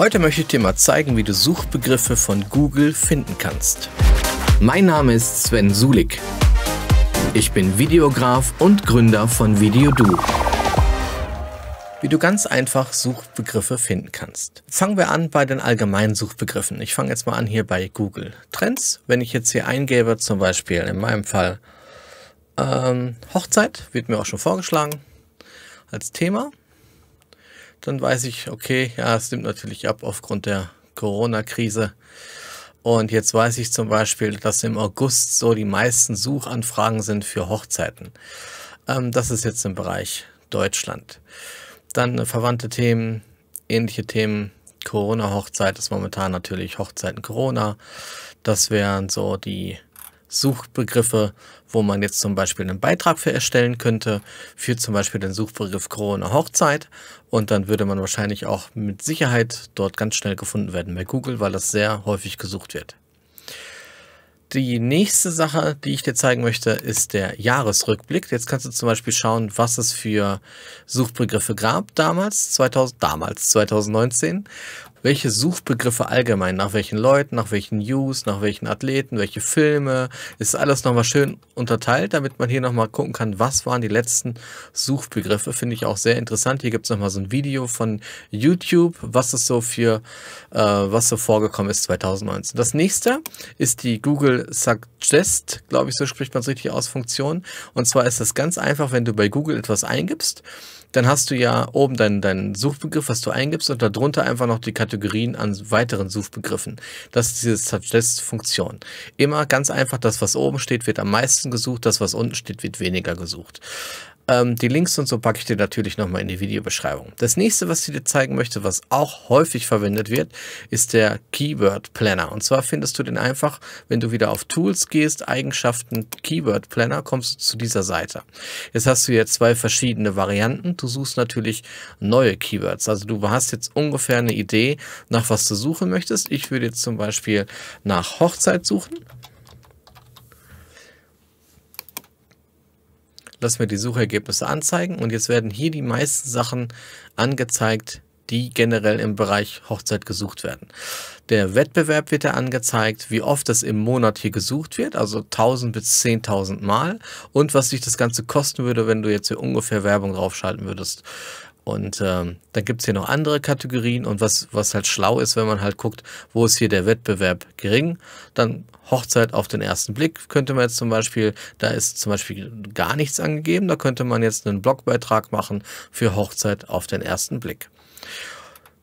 Heute möchte ich dir mal zeigen, wie du Suchbegriffe von Google finden kannst. Mein Name ist Sven Sulik. Ich bin Videograf und Gründer von VideoDo. Wie du ganz einfach Suchbegriffe finden kannst. Fangen wir an bei den allgemeinen Suchbegriffen. Ich fange jetzt mal an hier bei Google Trends. Wenn ich jetzt hier eingebe, zum Beispiel in meinem Fall ähm, Hochzeit, wird mir auch schon vorgeschlagen als Thema dann weiß ich, okay, ja, es nimmt natürlich ab aufgrund der Corona-Krise. Und jetzt weiß ich zum Beispiel, dass im August so die meisten Suchanfragen sind für Hochzeiten. Ähm, das ist jetzt im Bereich Deutschland. Dann äh, verwandte Themen, ähnliche Themen. Corona-Hochzeit ist momentan natürlich Hochzeiten Corona. Das wären so die Suchbegriffe, wo man jetzt zum Beispiel einen Beitrag für erstellen könnte, für zum Beispiel den Suchbegriff Corona Hochzeit. Und dann würde man wahrscheinlich auch mit Sicherheit dort ganz schnell gefunden werden bei Google, weil das sehr häufig gesucht wird. Die nächste Sache, die ich dir zeigen möchte, ist der Jahresrückblick. Jetzt kannst du zum Beispiel schauen, was es für Suchbegriffe gab damals, 2000, damals 2019 welche Suchbegriffe allgemein, nach welchen Leuten, nach welchen News, nach welchen Athleten, welche Filme, ist alles nochmal schön unterteilt, damit man hier nochmal gucken kann, was waren die letzten Suchbegriffe. Finde ich auch sehr interessant. Hier gibt es nochmal so ein Video von YouTube, was es so für, äh, was so vorgekommen ist 2019. Das nächste ist die Google Suggest, glaube ich, so spricht man es richtig aus, Funktion. Und zwar ist das ganz einfach, wenn du bei Google etwas eingibst, dann hast du ja oben deinen, deinen Suchbegriff, was du eingibst, und darunter einfach noch die Kategorien an weiteren Suchbegriffen. Das ist diese Suggest-Funktion. Immer ganz einfach, das, was oben steht, wird am meisten gesucht, das, was unten steht, wird weniger gesucht. Ähm, die Links und so packe ich dir natürlich nochmal in die Videobeschreibung. Das nächste, was ich dir zeigen möchte, was auch häufig verwendet wird, ist der Keyword Planner. Und zwar findest du den einfach, wenn du wieder auf Tools gehst, Eigenschaften, Keyword Planner, kommst du zu dieser Seite. Jetzt hast du hier zwei verschiedene Varianten. Du suchst natürlich neue Keywords. Also du hast jetzt ungefähr eine Idee, nach was du suchen möchtest. Ich würde jetzt zum Beispiel nach Hochzeit suchen lasse mir die Suchergebnisse anzeigen und jetzt werden hier die meisten Sachen angezeigt, die generell im Bereich Hochzeit gesucht werden. Der Wettbewerb wird ja angezeigt, wie oft das im Monat hier gesucht wird, also 1000 bis 10.000 Mal und was sich das Ganze kosten würde, wenn du jetzt hier ungefähr Werbung draufschalten würdest. Und ähm, dann gibt es hier noch andere Kategorien und was, was halt schlau ist, wenn man halt guckt, wo ist hier der Wettbewerb gering, dann Hochzeit auf den ersten Blick könnte man jetzt zum Beispiel, da ist zum Beispiel gar nichts angegeben, da könnte man jetzt einen Blogbeitrag machen für Hochzeit auf den ersten Blick.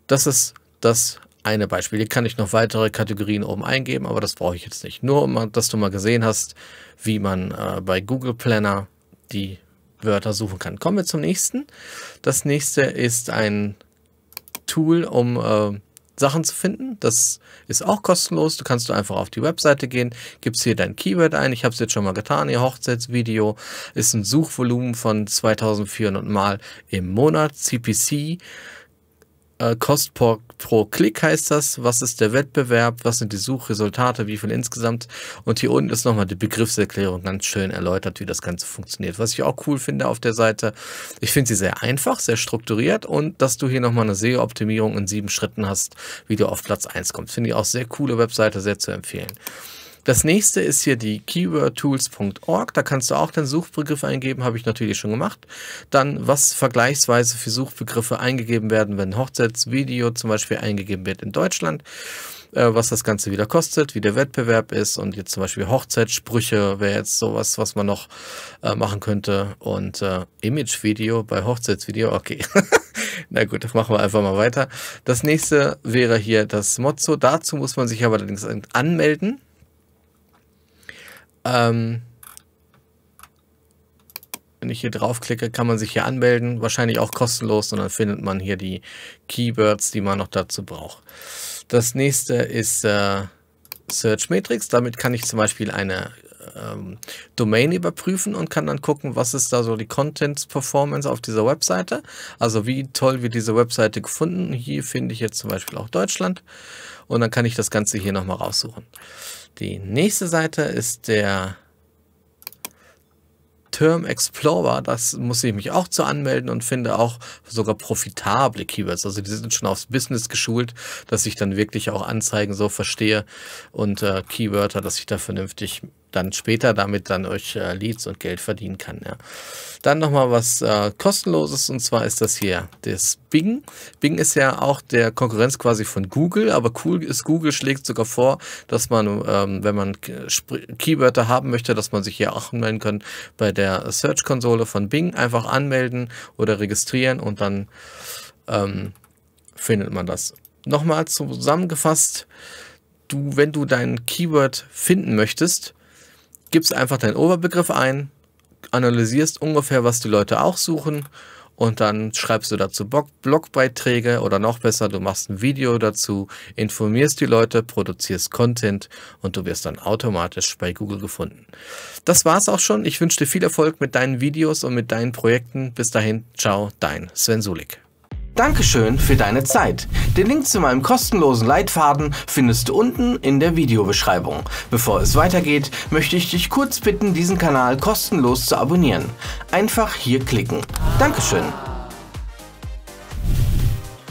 Das ist das eine Beispiel. Hier kann ich noch weitere Kategorien oben eingeben, aber das brauche ich jetzt nicht. Nur, dass du mal gesehen hast, wie man äh, bei Google Planner die Wörter suchen kann. Kommen wir zum nächsten. Das nächste ist ein Tool, um äh, Sachen zu finden. Das ist auch kostenlos. Du kannst du einfach auf die Webseite gehen, gibst hier dein Keyword ein. Ich habe es jetzt schon mal getan. Ihr Hochzeitsvideo ist ein Suchvolumen von 2400 Mal im Monat. CPC äh, Kost pro, pro Klick heißt das. Was ist der Wettbewerb? Was sind die Suchresultate? Wie viel insgesamt? Und hier unten ist nochmal die Begriffserklärung ganz schön erläutert, wie das Ganze funktioniert. Was ich auch cool finde auf der Seite, ich finde sie sehr einfach, sehr strukturiert und dass du hier nochmal eine SEO-Optimierung in sieben Schritten hast, wie du auf Platz 1 kommst. Finde ich auch sehr coole Webseite, sehr zu empfehlen. Das nächste ist hier die keywordtools.org. Da kannst du auch den Suchbegriff eingeben, habe ich natürlich schon gemacht. Dann, was vergleichsweise für Suchbegriffe eingegeben werden, wenn Hochzeitsvideo zum Beispiel eingegeben wird in Deutschland, äh, was das Ganze wieder kostet, wie der Wettbewerb ist und jetzt zum Beispiel Hochzeitssprüche wäre jetzt sowas, was man noch äh, machen könnte. Und äh, Imagevideo bei Hochzeitsvideo, okay. Na gut, das machen wir einfach mal weiter. Das nächste wäre hier das Mozzo. Dazu muss man sich aber allerdings anmelden. Ähm, wenn ich hier draufklicke, kann man sich hier anmelden. Wahrscheinlich auch kostenlos und dann findet man hier die Keywords, die man noch dazu braucht. Das nächste ist äh, Search Matrix. Damit kann ich zum Beispiel eine ähm, Domain überprüfen und kann dann gucken, was ist da so die Content Performance auf dieser Webseite. Also wie toll wird diese Webseite gefunden. Hier finde ich jetzt zum Beispiel auch Deutschland. Und dann kann ich das Ganze hier nochmal raussuchen. Die nächste Seite ist der Term Explorer, das muss ich mich auch zu anmelden und finde auch sogar profitable Keywords. Also die sind schon aufs Business geschult, dass ich dann wirklich auch Anzeigen so verstehe und äh, Keywörter, dass ich da vernünftig dann später damit dann euch äh, Leads und Geld verdienen kann. Ja. Dann nochmal was äh, kostenloses und zwar ist das hier das Bing. Bing ist ja auch der Konkurrenz quasi von Google, aber cool ist, Google schlägt sogar vor, dass man, ähm, wenn man Keywörter haben möchte, dass man sich hier auch anmelden kann bei der Search-Konsole von Bing. Einfach anmelden oder registrieren und dann ähm, findet man das. Nochmal zusammengefasst, du, wenn du dein Keyword finden möchtest, gibst einfach deinen Oberbegriff ein, analysierst ungefähr, was die Leute auch suchen und dann schreibst du dazu Blogbeiträge oder noch besser, du machst ein Video dazu, informierst die Leute, produzierst Content und du wirst dann automatisch bei Google gefunden. Das war's auch schon. Ich wünsche dir viel Erfolg mit deinen Videos und mit deinen Projekten. Bis dahin, ciao, dein Sven Sulik. Dankeschön für deine Zeit. Den Link zu meinem kostenlosen Leitfaden findest du unten in der Videobeschreibung. Bevor es weitergeht, möchte ich dich kurz bitten, diesen Kanal kostenlos zu abonnieren. Einfach hier klicken. Dankeschön.